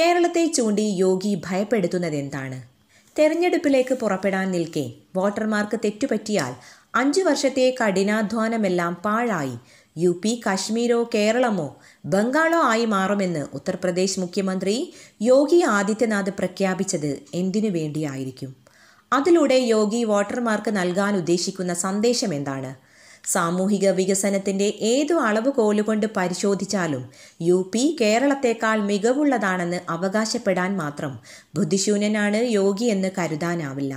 കേരളത്തെ ചൂണ്ടി യോഗി ഭയപ്പെടുത്തുന്നത് എന്താണ് തെരഞ്ഞെടുപ്പിലേക്ക് പുറപ്പെടാൻ നിൽക്കെ വോട്ടർമാർക്ക് തെറ്റുപറ്റിയാൽ അഞ്ചു വർഷത്തെ കഠിനാധ്വാനമെല്ലാം പാഴായി യു പി കാശ്മീരോ കേരളമോ ബംഗാളോ ആയി മാറുമെന്ന് ഉത്തർപ്രദേശ് മുഖ്യമന്ത്രി യോഗി ആദിത്യനാഥ് പ്രഖ്യാപിച്ചത് എന്തിനു വേണ്ടിയായിരിക്കും അതിലൂടെ യോഗി വോട്ടർമാർക്ക് നൽകാൻ ഉദ്ദേശിക്കുന്ന സന്ദേശം എന്താണ് സാമൂഹിക വികസനത്തിന്റെ ഏതു അളവുകോലുകൊണ്ട് പരിശോധിച്ചാലും യു പി കേരളത്തെക്കാൾ മികവുള്ളതാണെന്ന് അവകാശപ്പെടാൻ മാത്രം ബുദ്ധിശൂന്യനാണ് യോഗി എന്ന് കരുതാനാവില്ല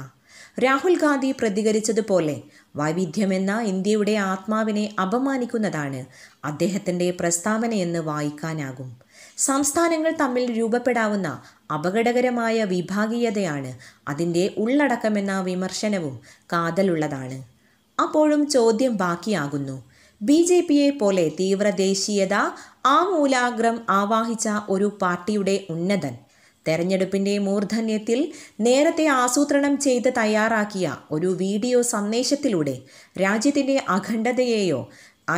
രാഹുൽ ഗാന്ധി പ്രതികരിച്ചതുപോലെ വൈവിധ്യമെന്ന ഇന്ത്യയുടെ ആത്മാവിനെ അപമാനിക്കുന്നതാണ് അദ്ദേഹത്തിൻ്റെ പ്രസ്താവനയെന്ന് വായിക്കാനാകും സംസ്ഥാനങ്ങൾ തമ്മിൽ രൂപപ്പെടാവുന്ന അപകടകരമായ വിഭാഗീയതയാണ് അതിൻ്റെ ഉള്ളടക്കമെന്ന വിമർശനവും കാതലുള്ളതാണ് അപ്പോഴും ചോദ്യം ബാക്കിയാകുന്നു ബി ജെ പിയെ പോലെ തീവ്ര ദേശീയത ആമൂലാഗ്രം ആവാഹിച്ച ഒരു പാർട്ടിയുടെ ഉന്നതൻ തെരഞ്ഞെടുപ്പിന്റെ മൂർധന്യത്തിൽ നേരത്തെ ആസൂത്രണം ചെയ്ത് തയ്യാറാക്കിയ ഒരു വീഡിയോ സന്ദേശത്തിലൂടെ രാജ്യത്തിന്റെ അഖണ്ഡതയെയോ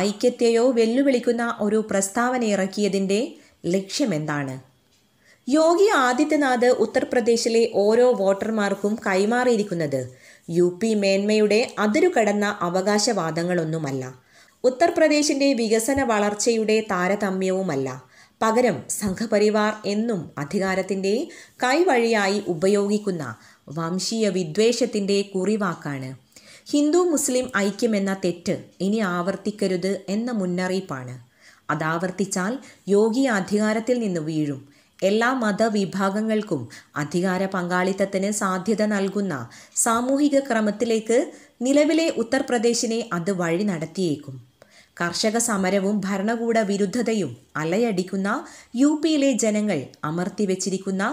ഐക്യത്തെയോ വെല്ലുവിളിക്കുന്ന ഒരു പ്രസ്താവന ഇറക്കിയതിന്റെ ലക്ഷ്യമെന്താണ് യോഗി ആദിത്യനാഥ് ഉത്തർപ്രദേശിലെ ഓരോ വോട്ടർമാർക്കും കൈമാറിയിരിക്കുന്നത് യു പി മേന്മയുടെ അതിരുകടന്ന അവകാശവാദങ്ങളൊന്നുമല്ല ഉത്തർപ്രദേശിന്റെ വികസന വളർച്ചയുടെ താരതമ്യവുമല്ല പകരം സംഘപരിവാർ എന്നും അധികാരത്തിന്റെ കൈവഴിയായി ഉപയോഗിക്കുന്ന വംശീയ വിദ്വേഷത്തിന്റെ കുറിവാക്കാണ് ഹിന്ദു മുസ്ലിം ഐക്യമെന്ന തെറ്റ് ഇനി ആവർത്തിക്കരുത് എന്ന മുന്നറിയിപ്പാണ് അതാവർത്തിച്ചാൽ യോഗി അധികാരത്തിൽ നിന്ന് വീഴും എല്ലാ മതവിഭാഗങ്ങൾക്കും അധികാര പങ്കാളിത്തത്തിന് സാധ്യത നൽകുന്ന സാമൂഹിക ക്രമത്തിലേക്ക് നിലവിലെ ഉത്തർപ്രദേശിനെ അത് വഴി നടത്തിയേക്കും കർഷക സമരവും ഭരണകൂട വിരുദ്ധതയും അലയടിക്കുന്ന യു പിയിലെ ജനങ്ങൾ അമർത്തിവെച്ചിരിക്കുന്ന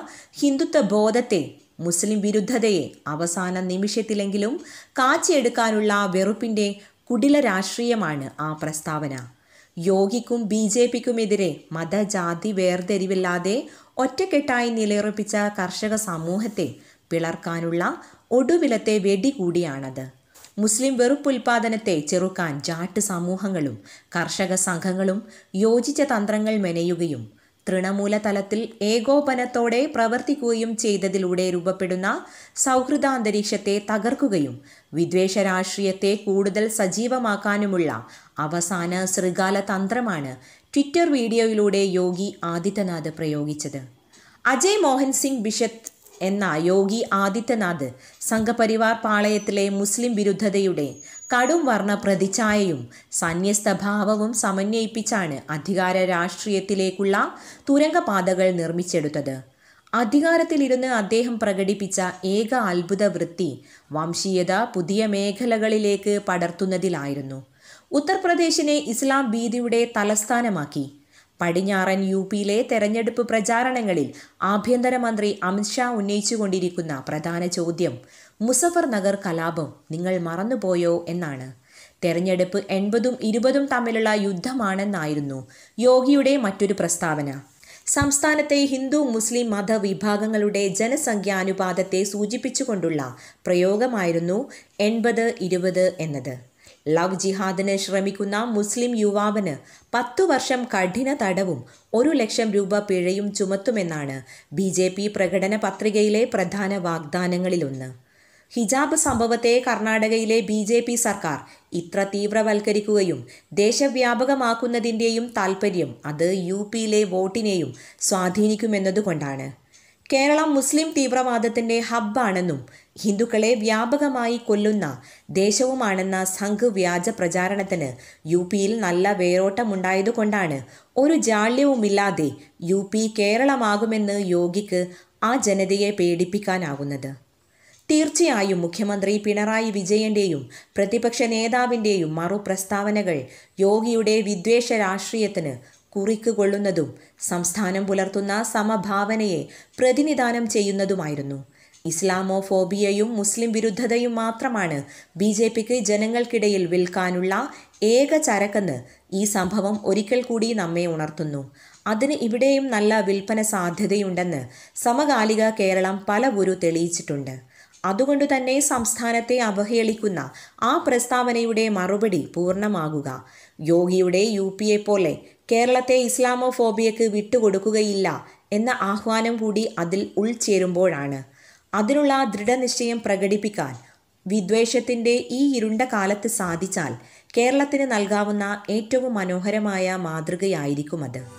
ഹിന്ദുത്വ ബോധത്തെ മുസ്ലിം വിരുദ്ധതയെ അവസാന നിമിഷത്തിലെങ്കിലും കാച്ചിയെടുക്കാനുള്ള വെറുപ്പിന്റെ കുടില രാഷ്ട്രീയമാണ് ആ പ്രസ്താവന യോഗിക്കും ബി ജെ പിക്കുമെതിരെ മതജാതി വേർതിരിവില്ലാതെ ഒറ്റക്കെട്ടായി നിലയുറപ്പിച്ച കർഷക സമൂഹത്തെ പിളർക്കാനുള്ള ഒടുവിലത്തെ വെടി കൂടിയാണത് മുസ്ലിം വെറുപ്പുൽപാദനത്തെ ഉൽപാദനത്തെ ചെറുക്കാൻ ജാട്ട് സമൂഹങ്ങളും കർഷക സംഘങ്ങളും യോജിച്ച തന്ത്രങ്ങൾ മെനയുകയും തൃണമൂല തലത്തിൽ ഏകോപനത്തോടെ പ്രവർത്തിക്കുകയും ചെയ്തതിലൂടെ രൂപപ്പെടുന്ന സൗഹൃദാന്തരീക്ഷത്തെ തകർക്കുകയും വിദ്വേഷ രാഷ്ട്രീയത്തെ കൂടുതൽ സജീവമാക്കാനുമുള്ള അവസാന ശൃഗാല തന്ത്രമാണ് ട്വിറ്റർ വീഡിയോയിലൂടെ യോഗി ആദിത്യനാഥ് പ്രയോഗിച്ചത് അജയ് മോഹൻ സിംഗ് ബിഷത്ത് എന്ന യോഗി ആദിത്യനാഥ് സംഘപരിവാർ പാളയത്തിലെ മുസ്ലിം വിരുദ്ധതയുടെ കടും വർണ്ണ പ്രതിച്ഛായയും സന്യസ്തഭാവവും സമന്വയിപ്പിച്ചാണ് അധികാര രാഷ്ട്രീയത്തിലേക്കുള്ള തുരങ്കപാതകൾ നിർമ്മിച്ചെടുത്തത് അധികാരത്തിലിരുന്ന് അദ്ദേഹം പ്രകടിപ്പിച്ച ഏക അത്ഭുത വൃത്തി വംശീയത പുതിയ മേഖലകളിലേക്ക് പടർത്തുന്നതിലായിരുന്നു ഉത്തർപ്രദേശിനെ ഇസ്ലാം ഭീതിയുടെ തലസ്ഥാനമാക്കി പടിഞ്ഞാറൻ യു പിയിലെ തെരഞ്ഞെടുപ്പ് പ്രചാരണങ്ങളിൽ ആഭ്യന്തരമന്ത്രി അമിത്ഷാ ഉന്നയിച്ചുകൊണ്ടിരിക്കുന്ന പ്രധാന ചോദ്യം മുസഫർ നഗർ കലാപം നിങ്ങൾ മറന്നുപോയോ എന്നാണ് തെരഞ്ഞെടുപ്പ് എൺപതും ഇരുപതും തമ്മിലുള്ള യുദ്ധമാണെന്നായിരുന്നു യോഗിയുടെ മറ്റൊരു പ്രസ്താവന സംസ്ഥാനത്തെ ഹിന്ദു മുസ്ലിം മതവിഭാഗങ്ങളുടെ ജനസംഖ്യാനുപാതത്തെ സൂചിപ്പിച്ചുകൊണ്ടുള്ള പ്രയോഗമായിരുന്നു എൺപത് ഇരുപത് എന്നത് ലവ് ജിഹാദിന് ശ്രമിക്കുന്ന മുസ്ലിം യുവാവിന് പത്തു വർഷം കഠിന തടവും ഒരു ലക്ഷം രൂപ പിഴയും ചുമത്തുമെന്നാണ് ബി ജെ പി പ്രകടന പത്രികയിലെ പ്രധാന വാഗ്ദാനങ്ങളിലൊന്ന് ഹിജാബ് സംഭവത്തെ കർണാടകയിലെ ബി ജെ പി സർക്കാർ ഇത്ര തീവ്രവൽക്കരിക്കുകയും ദേശവ്യാപകമാക്കുന്നതിൻ്റെയും താൽപ്പര്യം അത് യു പിയിലെ വോട്ടിനെയും സ്വാധീനിക്കുമെന്നതുകൊണ്ടാണ് കേരളം മുസ്ലിം തീവ്രവാദത്തിന്റെ ഹബ്ബാണെന്നും ഹിന്ദുക്കളെ വ്യാപകമായി കൊല്ലുന്ന ദേശവുമാണെന്ന സംഘ് വ്യാജ പ്രചാരണത്തിന് യു പിയിൽ നല്ല വേരോട്ടമുണ്ടായതുകൊണ്ടാണ് ഒരു ജാള്യവുമില്ലാതെ യു പി കേരളമാകുമെന്ന് യോഗിക്ക് ആ ജനതയെ പേടിപ്പിക്കാനാകുന്നത് തീർച്ചയായും മുഖ്യമന്ത്രി പിണറായി വിജയന്റെയും പ്രതിപക്ഷ നേതാവിന്റെയും മറുപ്രസ്താവനകൾ യോഗിയുടെ വിദ്വേഷ രാഷ്ട്രീയത്തിന് കുറിക്കുകൊള്ളുന്നതും സംസ്ഥാനം പുലർത്തുന്ന സമഭാവനയെ പ്രതിനിധാനം ചെയ്യുന്നതുമായിരുന്നു ഇസ്ലാമോ ഫോബിയയും മുസ്ലിം വിരുദ്ധതയും മാത്രമാണ് ബി ജെ പിക്ക് ജനങ്ങൾക്കിടയിൽ വിൽക്കാനുള്ള ഏക ചരക്കെന്ന് ഈ സംഭവം ഒരിക്കൽ കൂടി നമ്മെ ഉണർത്തുന്നു അതിന് ഇവിടെയും നല്ല വിൽപ്പന സാധ്യതയുണ്ടെന്ന് സമകാലിക കേരളം ഗുരു തെളിയിച്ചിട്ടുണ്ട് അതുകൊണ്ട് തന്നെ സംസ്ഥാനത്തെ അവഹേളിക്കുന്ന ആ പ്രസ്താവനയുടെ മറുപടി പൂർണ്ണമാകുക യോഗിയുടെ യു പോലെ കേരളത്തെ ഇസ്ലാമോഫോബിയക്ക് വിട്ടുകൊടുക്കുകയില്ല എന്ന ആഹ്വാനം കൂടി അതിൽ ഉൾച്ചേരുമ്പോഴാണ് അതിനുള്ള ദൃഢനിശ്ചയം പ്രകടിപ്പിക്കാൻ വിദ്വേഷത്തിൻ്റെ ഈ ഇരുണ്ട കാലത്ത് സാധിച്ചാൽ കേരളത്തിന് നൽകാവുന്ന ഏറ്റവും മനോഹരമായ മാതൃകയായിരിക്കും അത്